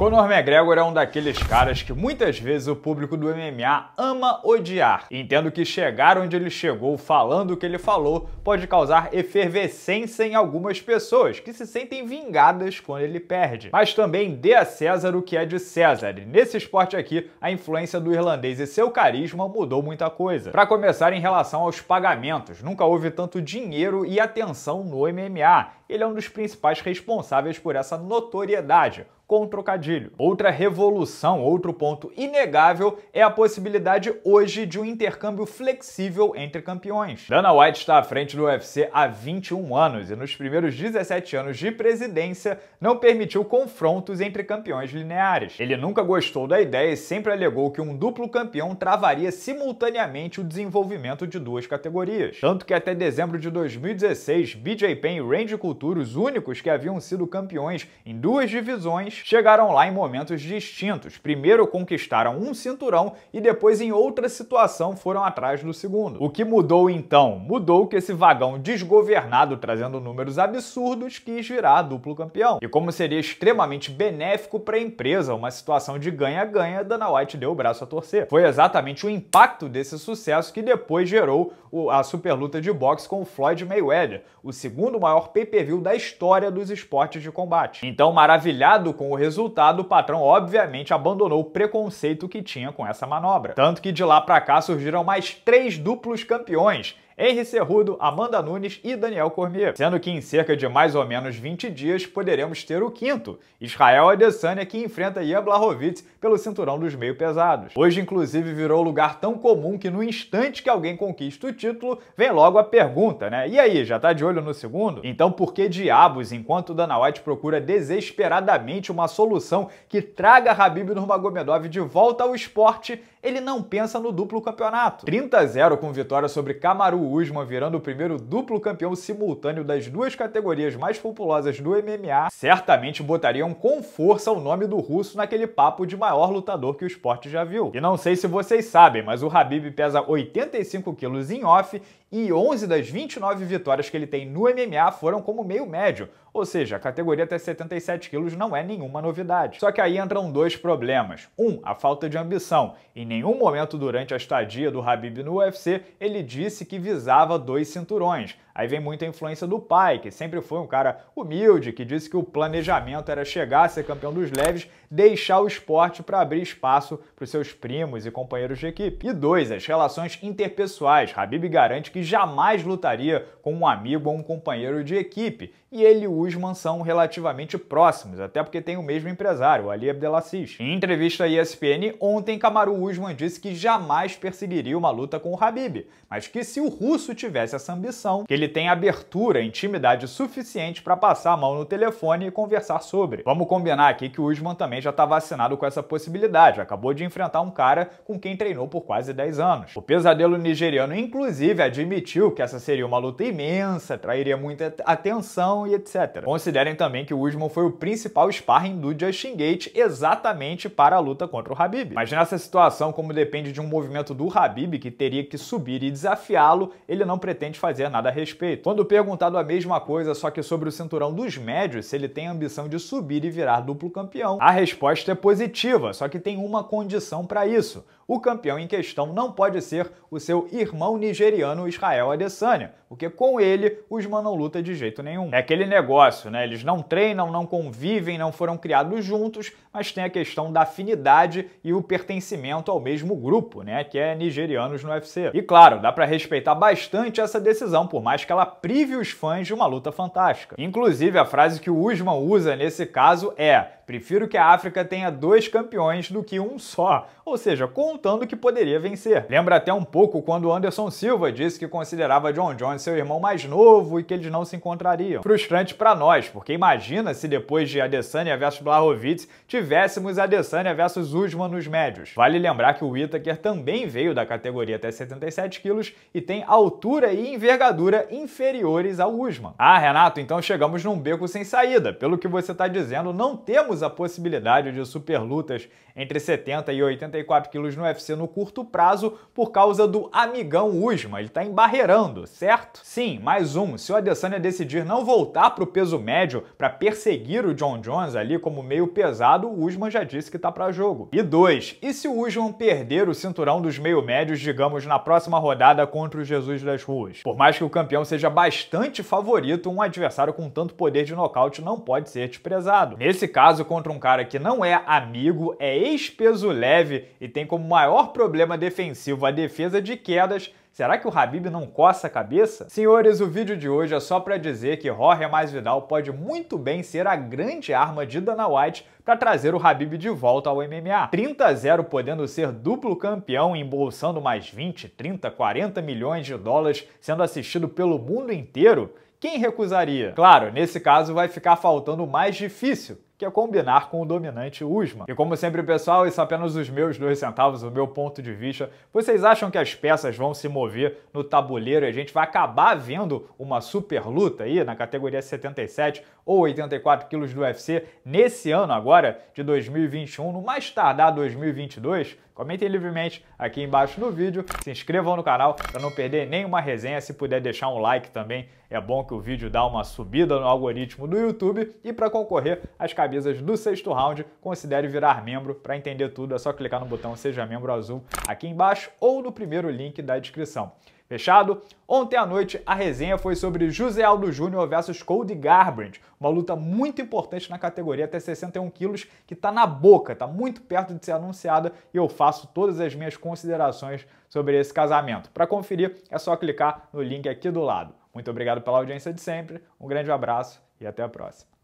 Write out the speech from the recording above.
Conor McGregor é um daqueles caras que muitas vezes o público do MMA ama odiar. Entendo que chegar onde ele chegou falando o que ele falou pode causar efervescência em algumas pessoas que se sentem vingadas quando ele perde. Mas também dê a César o que é de César. E nesse esporte aqui, a influência do irlandês e seu carisma mudou muita coisa. Para começar, em relação aos pagamentos, nunca houve tanto dinheiro e atenção no MMA. Ele é um dos principais responsáveis por essa notoriedade com trocadilho. Outra revolução, outro ponto inegável, é a possibilidade hoje de um intercâmbio flexível entre campeões. Dana White está à frente do UFC há 21 anos e nos primeiros 17 anos de presidência não permitiu confrontos entre campeões lineares. Ele nunca gostou da ideia e sempre alegou que um duplo campeão travaria simultaneamente o desenvolvimento de duas categorias. Tanto que até dezembro de 2016, BJ Penn e Randy Couture, os únicos que haviam sido campeões em duas divisões, chegaram lá em momentos distintos. Primeiro conquistaram um cinturão e depois, em outra situação, foram atrás do segundo. O que mudou então? Mudou que esse vagão desgovernado, trazendo números absurdos, quis virar duplo campeão. E como seria extremamente benéfico para a empresa, uma situação de ganha-ganha, Dana White deu o braço a torcer. Foi exatamente o impacto desse sucesso que depois gerou a superluta de boxe com o Floyd Mayweather, o segundo maior pay-per-view da história dos esportes de combate. Então, maravilhado com o resultado, o patrão obviamente abandonou o preconceito que tinha com essa manobra. Tanto que de lá para cá surgiram mais três duplos campeões Henry Cerrudo, Amanda Nunes e Daniel Cormier, sendo que em cerca de mais ou menos 20 dias poderemos ter o quinto, Israel Adesanya, que enfrenta Blahovic pelo cinturão dos meio pesados. Hoje, inclusive, virou lugar tão comum que no instante que alguém conquista o título, vem logo a pergunta, né? E aí, já tá de olho no segundo? Então por que diabos, enquanto Dana White procura desesperadamente uma solução que traga Habib Nurmagomedov de volta ao esporte, ele não pensa no duplo campeonato? 30 a 0 com vitória sobre Kamaru Usman virando o primeiro duplo campeão simultâneo das duas categorias mais populosas do MMA, certamente botariam com força o nome do russo naquele papo de maior lutador que o esporte já viu. E não sei se vocês sabem, mas o Habib pesa 85 quilos em off e 11 das 29 vitórias que ele tem no MMA foram como meio médio, ou seja, a categoria até 77 quilos não é nenhuma novidade. Só que aí entram dois problemas. Um, a falta de ambição. Em nenhum momento durante a estadia do Habib no UFC, ele disse que visava dois cinturões. Aí vem muita influência do pai, que sempre foi um cara humilde, que disse que o planejamento era chegar a ser campeão dos leves, deixar o esporte para abrir espaço para os seus primos e companheiros de equipe. E dois, as relações interpessoais. Habib garante que jamais lutaria com um amigo ou um companheiro de equipe. E ele Usman são relativamente próximos, até porque tem o mesmo empresário, Ali Abdelaziz. Em entrevista à ESPN, ontem Kamaru Usman disse que jamais perseguiria uma luta com o Habib, mas que se o russo tivesse essa ambição, que ele tem abertura, intimidade suficiente para passar a mão no telefone e conversar sobre. Vamos combinar aqui que o Usman também já está vacinado com essa possibilidade, acabou de enfrentar um cara com quem treinou por quase 10 anos. O pesadelo nigeriano, inclusive, admitiu que essa seria uma luta imensa, trairia muita atenção e etc. Considerem também que o Usman foi o principal sparring do Justin Gate exatamente para a luta contra o Habib. Mas nessa situação, como depende de um movimento do Habib que teria que subir e desafiá-lo, ele não pretende fazer nada a respeito. Quando perguntado a mesma coisa, só que sobre o cinturão dos médios, se ele tem a ambição de subir e virar duplo campeão, a resposta é positiva, só que tem uma condição para isso o campeão em questão não pode ser o seu irmão nigeriano Israel Adesanya, porque com ele Usman não luta de jeito nenhum. É aquele negócio, né? Eles não treinam, não convivem, não foram criados juntos, mas tem a questão da afinidade e o pertencimento ao mesmo grupo, né? Que é nigerianos no UFC. E claro, dá para respeitar bastante essa decisão, por mais que ela prive os fãs de uma luta fantástica. Inclusive, a frase que o Usman usa nesse caso é Prefiro que a África tenha dois campeões do que um só, ou seja, contando que poderia vencer. Lembra até um pouco quando Anderson Silva disse que considerava John Jones seu irmão mais novo e que eles não se encontrariam. Frustrante para nós, porque imagina se depois de Adesanya versus Blahovic tivéssemos Adesanya versus Usman nos médios. Vale lembrar que o Whittaker também veio da categoria até 77 quilos e tem altura e envergadura inferiores ao Usman. Ah, Renato, então chegamos num beco sem saída. Pelo que você está dizendo, não temos a possibilidade de superlutas entre 70 e 84 quilos no UFC no curto prazo por causa do amigão Usman. Ele está embarreirando, certo? Sim, mais um. Se o Adesanya decidir não voltar para o peso médio para perseguir o John Jones ali como meio pesado, o Usman já disse que está para jogo. E dois, e se o Usman perder o cinturão dos meio médios, digamos, na próxima rodada contra o Jesus das Ruas? Por mais que o campeão seja bastante favorito, um adversário com tanto poder de nocaute não pode ser desprezado. Nesse caso, contra um cara que não é amigo, é ex-peso leve e tem como maior problema defensivo a defesa de quedas, Será que o Habib não coça a cabeça? Senhores, o vídeo de hoje é só para dizer que Jorge Vidal pode muito bem ser a grande arma de Dana White para trazer o Habib de volta ao MMA. 30 a 0 podendo ser duplo campeão, embolsando mais 20, 30, 40 milhões de dólares, sendo assistido pelo mundo inteiro. Quem recusaria? Claro, nesse caso vai ficar faltando o mais difícil, que é combinar com o dominante Usman. E como sempre, pessoal, isso é apenas os meus dois centavos, o meu ponto de vista. Vocês acham que as peças vão se mover no tabuleiro e a gente vai acabar vendo uma super luta aí na categoria 77 ou 84 quilos do UFC nesse ano agora, de 2021, no mais tardar 2022? Comentem livremente aqui embaixo no vídeo, se inscrevam no canal para não perder nenhuma resenha, se puder deixar um like também, é bom que o vídeo dá uma subida no algoritmo do YouTube e para concorrer às cabeças camisas do sexto round, considere virar membro. Para entender tudo, é só clicar no botão Seja Membro Azul aqui embaixo ou no primeiro link da descrição. Fechado? Ontem à noite a resenha foi sobre José Aldo Júnior versus Cody Garbrandt, uma luta muito importante na categoria até 61 quilos que está na boca, está muito perto de ser anunciada e eu faço todas as minhas considerações sobre esse casamento. Para conferir é só clicar no link aqui do lado. Muito obrigado pela audiência de sempre, um grande abraço e até a próxima.